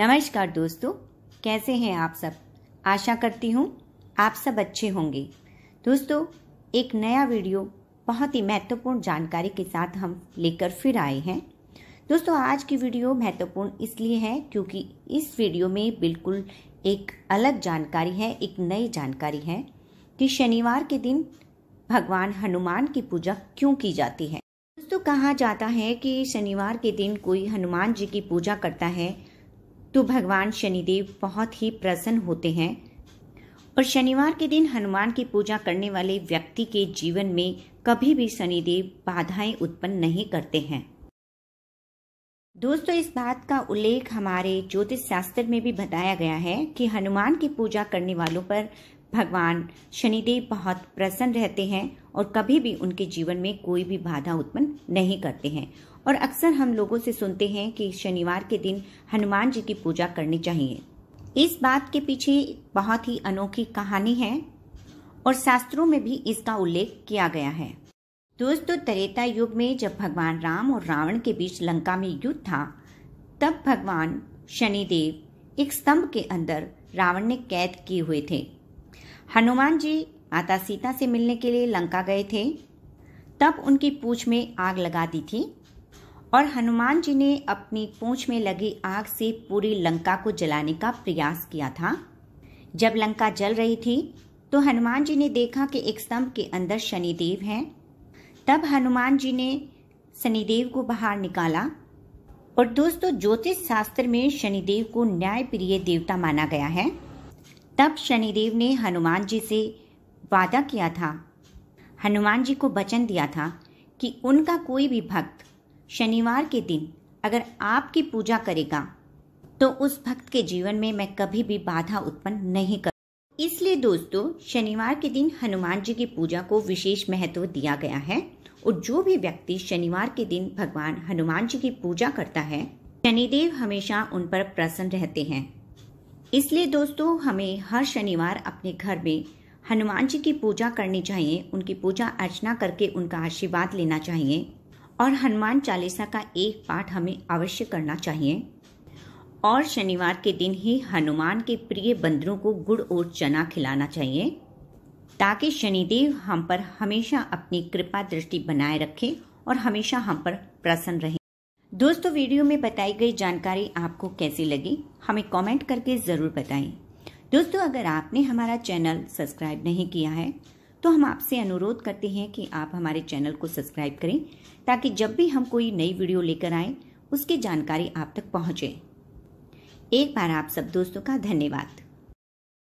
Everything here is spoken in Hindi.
नमस्कार दोस्तों कैसे हैं आप सब आशा करती हूँ आप सब अच्छे होंगे दोस्तों एक नया वीडियो बहुत ही महत्वपूर्ण जानकारी के साथ हम लेकर फिर आए हैं दोस्तों आज की वीडियो महत्वपूर्ण इसलिए है क्योंकि इस वीडियो में बिल्कुल एक अलग जानकारी है एक नई जानकारी है कि शनिवार के दिन भगवान हनुमान की पूजा क्यों की जाती है दोस्तों कहा जाता है कि शनिवार के दिन कोई हनुमान जी की पूजा करता है तो भगवान शनिदेव बहुत ही प्रसन्न होते हैं और शनिवार के दिन हनुमान की पूजा करने वाले व्यक्ति के जीवन में कभी भी शनिदेव बाधाएं उत्पन्न नहीं करते हैं दोस्तों इस बात का उल्लेख हमारे ज्योतिष शास्त्र में भी बताया गया है कि हनुमान की पूजा करने वालों पर भगवान शनिदेव बहुत प्रसन्न रहते हैं और कभी भी उनके जीवन में कोई भी बाधा उत्पन्न नहीं करते हैं और अक्सर हम लोगों से सुनते हैं कि शनिवार के दिन हनुमान जी की पूजा करनी चाहिए इस बात के पीछे बहुत ही अनोखी कहानी है और शास्त्रों में भी इसका उल्लेख किया गया है दोस्तों त्रेता युग में जब भगवान राम और रावण के बीच लंका में युद्ध था तब भगवान शनिदेव एक स्तंभ के अंदर रावण ने कैद किए हुए थे हनुमान जी माता सीता से मिलने के लिए लंका गए थे तब उनकी पूछ में आग लगा दी थी और हनुमान जी ने अपनी पूछ में लगी आग से पूरी लंका को जलाने का प्रयास किया था जब लंका जल रही थी तो हनुमान जी ने देखा कि एक स्तंभ के अंदर शनिदेव हैं तब हनुमान जी ने शनिदेव को बाहर निकाला और दोस्तों ज्योतिष शास्त्र में शनिदेव को न्याय प्रिय देवता माना गया है तब शनिदेव ने हनुमान जी से वादा किया था हनुमान जी को वचन दिया था कि उनका कोई भी भक्त शनिवार के दिन अगर आपकी पूजा करेगा तो उस भक्त के जीवन में मैं कभी भी बाधा उत्पन्न नहीं कर इसलिए दोस्तों शनिवार के दिन हनुमान जी की पूजा को विशेष महत्व दिया गया है और जो भी व्यक्ति शनिवार के दिन भगवान हनुमान जी की पूजा करता है शनिदेव हमेशा उन पर प्रसन्न रहते हैं इसलिए दोस्तों हमें हर शनिवार अपने घर में हनुमान जी की पूजा करनी चाहिए उनकी पूजा अर्चना करके उनका आशीर्वाद लेना चाहिए और हनुमान चालीसा का एक पाठ हमें अवश्य करना चाहिए और शनिवार के दिन ही हनुमान के प्रिय बंदरों को गुड़ और चना खिलाना चाहिए ताकि शनिदेव हम पर हमेशा अपनी कृपा दृष्टि बनाए रखें और हमेशा हम पर प्रसन्न रहें दोस्तों वीडियो में बताई गई जानकारी आपको कैसी लगी हमें कमेंट करके ज़रूर बताएं दोस्तों अगर आपने हमारा चैनल सब्सक्राइब नहीं किया है तो हम आपसे अनुरोध करते हैं कि आप हमारे चैनल को सब्सक्राइब करें ताकि जब भी हम कोई नई वीडियो लेकर आए उसकी जानकारी आप तक पहुँचे एक बार आप सब दोस्तों का धन्यवाद